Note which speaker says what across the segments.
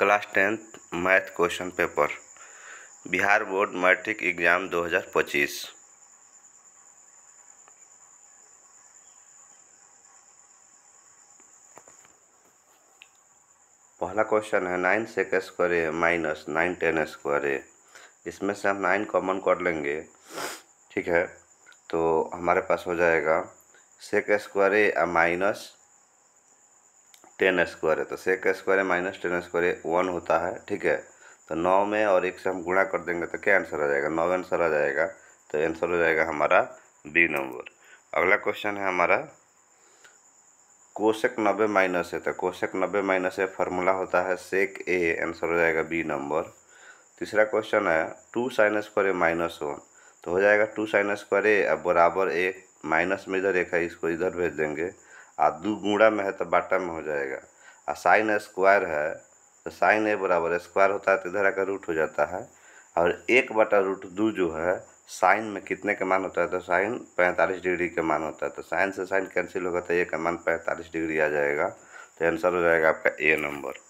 Speaker 1: class tenth math question paper Bihar board matric exam 2025 पहला question है nine sec square A minus nine tan square A इसमें से हम nine common कर लेंगे ठीक है तो हमारे पास हो जाएगा sec square A minus tan square है तो sec square minus tan square one होता है ठीक है तो नौ में और एक से हम गुणा कर देंगे तो क्या आंसर आ जाएगा नौ आंसर आ जाएगा तो आंसर हो जाएगा हमारा बी नंबर अगला क्वेश्चन है हमारा कोशक नब्बे माइनस है तो कोशक नब्बे माइनस है फार्मूला होता है सेक ए आंसर हो जाएगा बी नंबर तीसरा क्वेश्चन है two sine square A minus one तो हो जाएगा टू साइन स्क्वायर ए अब बराबर ए माइनस में इधर एक है इसको इधर भेज देंगे आ दू गुणा में है तो बाटा में हो जाएगा और साइन स्क्वायर है तो साइन ए बराबर स्क्वायर होता है तो इधर आकर रूट हो जाता है और एक बटा रूट दो जो है साइन में कितने का मान होता है तो साइन पैंतालीस डिग्री का मान होता है तो साइन से साइन कैंसिल होगा तो ए का मान पैंतालीस डिग्री आ जाएगा तो आंसर हो जाएगा आपका ए नंबर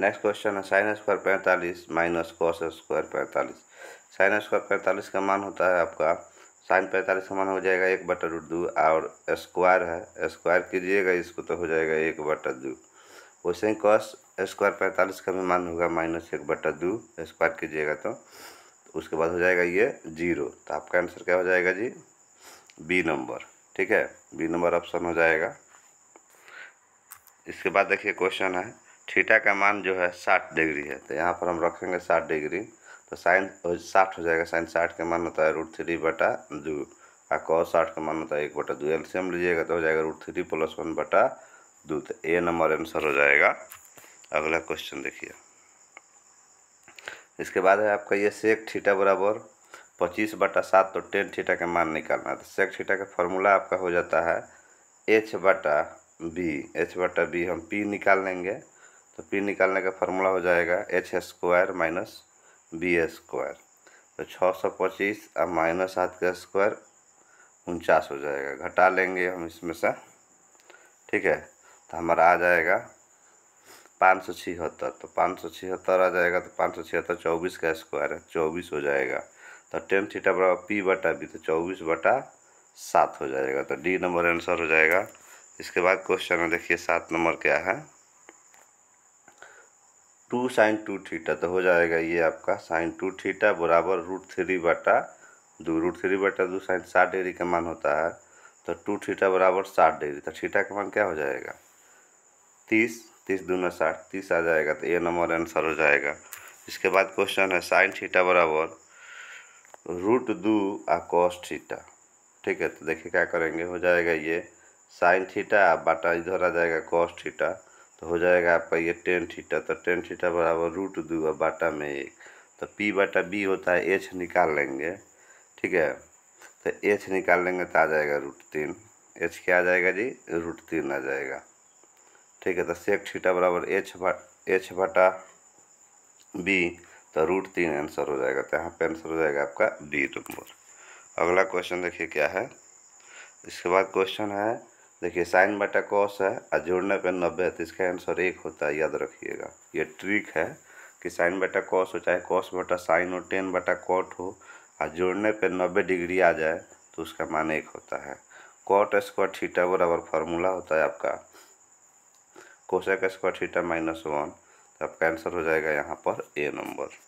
Speaker 1: नेक्स्ट क्वेश्चन है साइन स्क्वायर पैंतालीस माइनस कॉस स्क्वायर पैंतालीस साइन स्क्वायर पैंतालीस का मान होता है आपका साइन पैंतालीस का मान हो जाएगा एक बटा रूट दो और स्क्वायर है स्क्वायर कीजिएगा इसको तो हो जाएगा एक बटा दो वैसे ही कॉस स्क्वायर पैंतालीस का भी मान होगा माइनस एक बटा दो स्क्वायर कीजिएगा तो उसके बाद हो जाएगा ये जीरो तो आपका आंसर क्या हो जाएगा जी बी नंबर ठीक है बी नंबर ऑप्शन हो जाएगा इसके बाद देखिए क्वेश्चन है थीटा का मान जो है साठ डिग्री है तो यहाँ पर हम रखेंगे साठ डिग्री तो साइन साठ हो जाएगा साइन साठ का मान होता है रूट थ्री बटा दो और कौ साठ का मान होता है एक बटा दो एल्सियम लीजिएगा तो हो जाएगा रूट थ्री प्लस वन बटा दो तो ए नंबर आंसर हो जाएगा अगला क्वेश्चन देखिए इसके बाद है आपका ये सेक थीटा बराबर पच्चीस बटा सात तो टेन थीटा का मान निकालना है तो सेक थीटा का फॉर्मूला आपका हो जाता है एच बटा बी एच बटा बी हम पी निकाल लेंगे तो पी निकालने का फॉर्मूला हो जाएगा H square minus B square तो छः सौ पच्चीस और माइनस सात का स्क्वायर उनचास हो जाएगा घटा लेंगे हम इसमें से ठीक है तो हमारा आ जाएगा पाँच सौ छिहत्तर तो पाँच सौ छिहत्तर आ जाएगा तो पाँच सौ छिहत्तर चौबीस का स्क्वायर है चौबीस हो जाएगा तो टेन थीटा बराबर पी बटा बी तो चौबीस बटा सात हो जाएगा तो डी नंबर आंसर हो जाएगा इसके बाद क्वेश्चन में देखिए सात नंबर क्या है टू साइन टू थीटा तो हो जाएगा ये आपका साइन टू थीटा बराबर रूट थ्री बटा दो रूट थ्री बटा दो साइन साठ डिग्री का मान होता है तो टू थीटा बराबर साठ डिग्री तो थीटा का मान क्या हो जाएगा तीस तीस दूना साठ तीस आ जाएगा तो ये नंबर आंसर हो जाएगा इसके बाद क्वेश्चन है साइन थीटा बराबर रूट दो आ कॉस थीटा ठीक है तो देखिए क्या करेंगे हो जाएगा ये साइन थीटा बाटा इधर आ जाएगा कॉस थीटा तो हो जाएगा आपका ये टेन थीटा तो टेन थीटा बराबर रूट दू और बाटा में एक तो पी बाटा बी होता है एच निकाल लेंगे ठीक है तो एच निकाल लेंगे तो आ जाएगा रूट तीन एच क्या आ जाएगा जी रूट तीन आ जाएगा ठीक है तो सेक थीटा बराबर एच बा एच बाटा बी तो रूट तीन आंसर हो जाएगा तो यहाँ पे आंसर हो जाएगा आपका डी नंबर अगला क्वेश्चन देखिए क्या है इसके बाद क्वेश्चन है देखिए साइन बटा कॉस है और जोड़ने पर नब्बे है तो इसका आंसर एक होता है याद रखिएगा ये ट्रिक है कि साइन बटा कॉस हो चाहे कॉस बटा साइन हो टेन बटा कॉट हो और जोड़ने पर नब्बे डिग्री आ जाए तो उसका मान एक होता है कॉट स्क्वायर थीटा बराबर फार्मूला होता है आपका cosec square theta minus one तो आपका आंसर हो जाएगा यहाँ पर ए नंबर